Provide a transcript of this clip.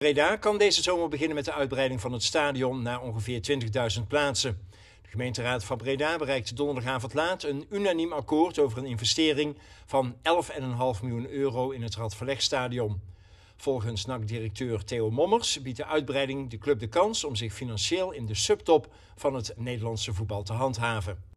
Breda kan deze zomer beginnen met de uitbreiding van het stadion naar ongeveer 20.000 plaatsen. De gemeenteraad van Breda bereikte donderdagavond laat een unaniem akkoord over een investering van 11,5 miljoen euro in het Radverlegstadion. Volgens NAC-directeur Theo Mommers biedt de uitbreiding de club de kans om zich financieel in de subtop van het Nederlandse voetbal te handhaven.